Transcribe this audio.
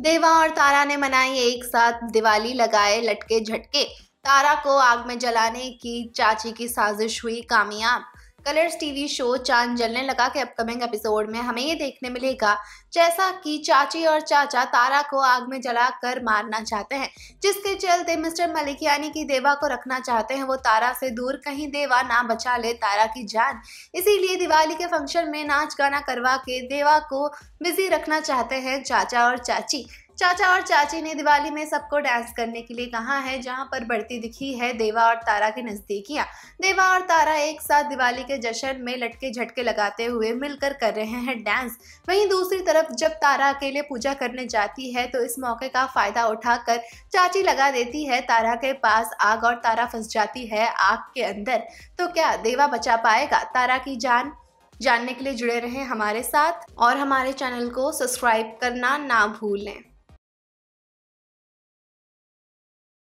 देवा और तारा ने मनाई एक साथ दिवाली लगाए लटके झटके तारा को आग में जलाने की चाची की साजिश हुई कामयाब कलर्स टीवी शो चांद जलने लगा के अपकमिंग एपिसोड में हमें ये देखने मिलेगा जैसा कि चाची और चाचा तारा को आग में जला कर मारना चाहते हैं जिसके चलते मिस्टर मलिक यानी कि देवा को रखना चाहते हैं वो तारा से दूर कहीं देवा ना बचा ले तारा की जान इसीलिए दिवाली के फंक्शन में नाच गाना करवा के देवा को बिजी रखना चाहते हैं चाचा और चाची चाचा और चाची ने दिवाली में सबको डांस करने के लिए कहा है जहां पर बढ़ती दिखी है देवा और तारा की नज़दीकियां देवा और तारा एक साथ दिवाली के जश्न में लटके झटके लगाते हुए मिलकर कर रहे हैं डांस वहीं दूसरी तरफ जब तारा अकेले पूजा करने जाती है तो इस मौके का फ़ायदा उठाकर चाची लगा देती है तारा के पास आग और तारा फंस जाती है आग के अंदर तो क्या देवा बचा पाएगा तारा की जान जानने के लिए जुड़े रहें हमारे साथ और हमारे चैनल को सब्सक्राइब करना ना भूलें